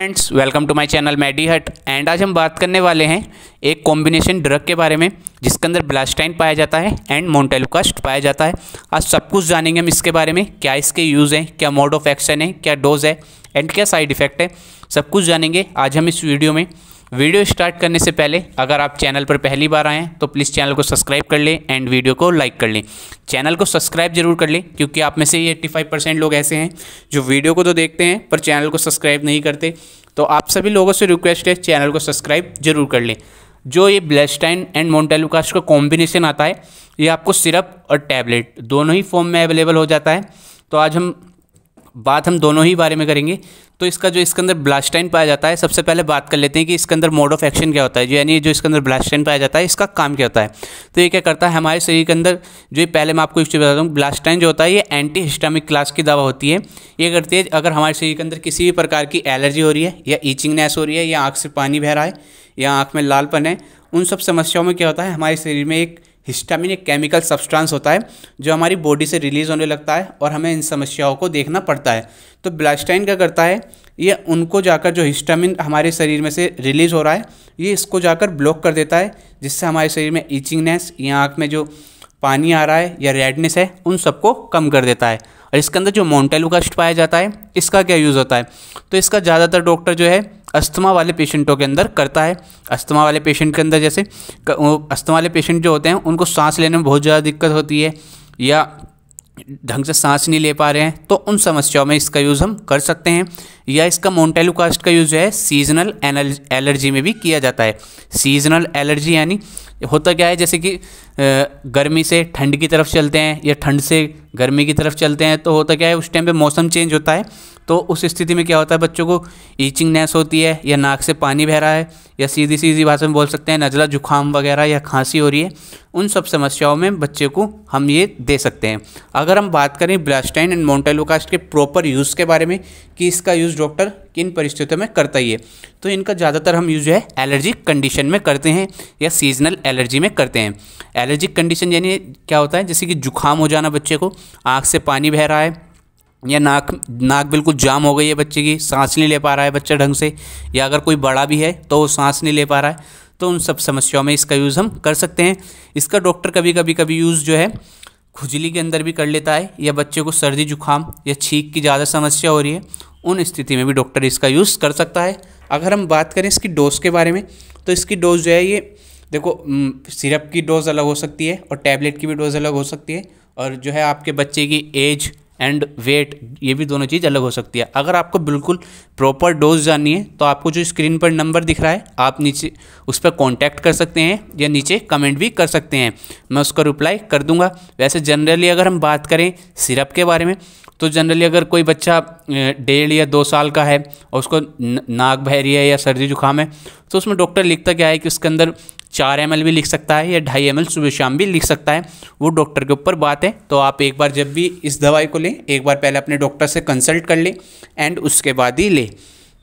friends welcome to my channel Maddy Hut and आज हम बात करने वाले हैं एक कॉम्बिनेशन ड्रग के बारे में जिसके अंदर ब्लास्टाइन पाया जाता है एंड मोन्टेलोकास्ट पाया जाता है आज सब कुछ जानेंगे हम इसके बारे में क्या इसके यूज़ हैं क्या मोड ऑफ एक्शन है क्या डोज है एंड क्या साइड इफेक्ट है सब कुछ जानेंगे आज हम इस वीडियो में वीडियो स्टार्ट करने से पहले अगर आप चैनल पर पहली बार आएँ तो प्लीज़ चैनल को सब्सक्राइब कर लें एंड वीडियो को लाइक कर लें चैनल को सब्सक्राइब जरूर कर लें क्योंकि आप में से ही एट्टी फाइव परसेंट लोग ऐसे हैं जो वीडियो को तो देखते हैं पर चैनल को सब्सक्राइब नहीं करते तो आप सभी लोगों से रिक्वेस्ट है चैनल को सब्सक्राइब जरूर कर लें जो ये ब्लेस्टाइन एंड मोन्टेलुकास्ट का कॉम्बिनेशन आता है ये आपको सिरप और टैबलेट दोनों ही फॉर्म में अवेलेबल हो जाता है तो आज हम बात हम दोनों ही बारे में करेंगे तो इसका जो इसके अंदर ब्लास्टाइन पाया जाता है सबसे पहले बात कर लेते हैं कि इसके अंदर मोड ऑफ एक्शन क्या होता है यानी जो इसके अंदर ब्लास्टाइन पाया जाता है इसका काम क्या होता है तो ये क्या करता है हमारे शरीर के अंदर जो पहले मैं आपको इस चीज़ बताता हूँ ब्लास्टाइन जो होता है ये एंटी हिस्टामिक क्लास की दवा होती है ये करती है अगर हमारे शरीर के अंदर किसी भी प्रकार की एलर्जी हो रही है या ईचिंगनेस हो रही है या आँख से पानी बह रहा है या आँख में लालपन है उन सब समस्याओं में क्या होता है हमारे शरीर में एक हिस्टामिन एक केमिकल सब्सटेंस होता है जो हमारी बॉडी से रिलीज होने लगता है और हमें इन समस्याओं को देखना पड़ता है तो ब्लास्टाइन क्या करता है ये उनको जाकर जो हिस्टामिन हमारे शरीर में से रिलीज़ हो रहा है ये इसको जाकर ब्लॉक कर देता है जिससे हमारे शरीर में ईचिंगनेस या आँख में जो पानी आ रहा है या रेडनेस है उन सबको कम कर देता है और इसके अंदर जो मोन्टेलू पाया जाता है इसका क्या यूज़ होता है तो इसका ज़्यादातर डॉक्टर जो है अस्थमा वाले पेशेंटों के अंदर करता है अस्थमा वाले पेशेंट के अंदर जैसे अस्थमा वाले पेशेंट जो होते हैं उनको सांस लेने में बहुत ज़्यादा दिक्कत होती है या ढंग से सांस नहीं ले पा रहे हैं तो उन समस्याओं में इसका यूज़ हम कर सकते हैं या इसका मोन्टेलोकास्ट का यूज़ जो है सीजनल एलर्जी में भी किया जाता है सीजनल एलर्जी यानी होता क्या है जैसे कि गर्मी से ठंड की तरफ चलते हैं या ठंड से गर्मी की तरफ चलते हैं तो होता क्या है उस टाइम पे मौसम चेंज होता है तो उस स्थिति में क्या होता है बच्चों को ईचिंग नेस होती है या नाक से पानी बह रहा है या सीधी सीधी भाषा में बोल सकते हैं नज़ला जुकाम वगैरह या खांसी हो रही है उन सब समस्याओं में बच्चे को हम ये दे सकते हैं अगर हम बात करें ब्लास्टाइन एंड मोन्टेलोकास्ट के प्रॉपर यूज़ के बारे में कि इसका यूज़ डॉक्टर किन परिस्थितियों में करता ही है तो इनका ज़्यादातर हम यूज़ जो है एलर्जी कंडीशन में करते हैं या सीजनल एलर्जी में करते हैं एलर्जिक कंडीशन यानी क्या होता है जैसे कि जुकाम हो जाना बच्चे को आँख से पानी बह रहा है या नाक नाक बिल्कुल जाम हो गई है बच्चे की सांस नहीं ले पा रहा है बच्चा ढंग से या अगर कोई बड़ा भी है तो वो सांस नहीं ले पा रहा है तो उन सब समस्याओं में इसका यूज़ हम कर सकते हैं इसका डॉक्टर कभी कभी कभी यूज़ जो है खुजली के अंदर भी कर लेता है या बच्चे को सर्दी जुकाम या छींक की ज़्यादा समस्या हो रही है उन स्थिति में भी डॉक्टर इसका यूज़ कर सकता है अगर हम बात करें इसकी डोज के बारे में तो इसकी डोज जो है ये देखो सिरप की डोज़ अलग हो सकती है और टैबलेट की भी डोज़ अलग हो सकती है और जो है आपके बच्चे की एज एंड वेट ये भी दोनों चीज़ अलग हो सकती है अगर आपको बिल्कुल प्रॉपर डोज जाननी है तो आपको जो स्क्रीन पर नंबर दिख रहा है आप नीचे उस पर कॉन्टैक्ट कर सकते हैं या नीचे कमेंट भी कर सकते हैं मैं उसका रिप्लाई कर दूंगा वैसे जनरली अगर हम बात करें सिरप के बारे में तो जनरली अगर कोई बच्चा डेढ़ या दो साल का है और उसको नाक बहरी है या सर्दी जुकाम है तो उसमें डॉक्टर लिखता क्या है कि उसके अंदर चार एम भी लिख सकता है या ढाई एम सुबह शाम भी लिख सकता है वो डॉक्टर के ऊपर बात है तो आप एक बार जब भी इस दवाई को लें एक बार पहले अपने डॉक्टर से कंसल्ट कर लें एंड उसके बाद ही लें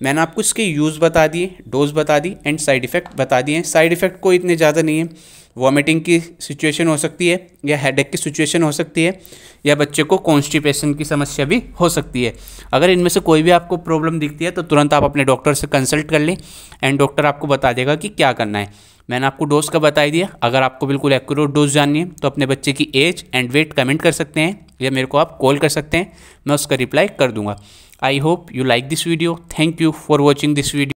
मैंने आपको इसके यूज़ बता दिए डोज बता दी एंड साइड इफ़ेक्ट बता दिए साइड इफ़ेक्ट कोई इतने ज़्यादा नहीं है वॉमिटिंग की सिचुएशन हो सकती है या हेड की सिचुएशन हो सकती है या बच्चे को कॉन्स्टिपेशन की समस्या भी हो सकती है अगर इनमें से कोई भी आपको प्रॉब्लम दिखती है तो तुरंत आप अपने डॉक्टर से कंसल्ट कर लें एंड डॉक्टर आपको बता देगा कि क्या करना है मैंने आपको डोज का बता दिया अगर आपको बिल्कुल एक्यूरेट डोज जाननी है तो अपने बच्चे की एज एंड वेट कमेंट कर सकते हैं या मेरे को आप कॉल कर सकते हैं मैं उसका रिप्लाई कर दूंगा I hope you like this video thank you for watching this video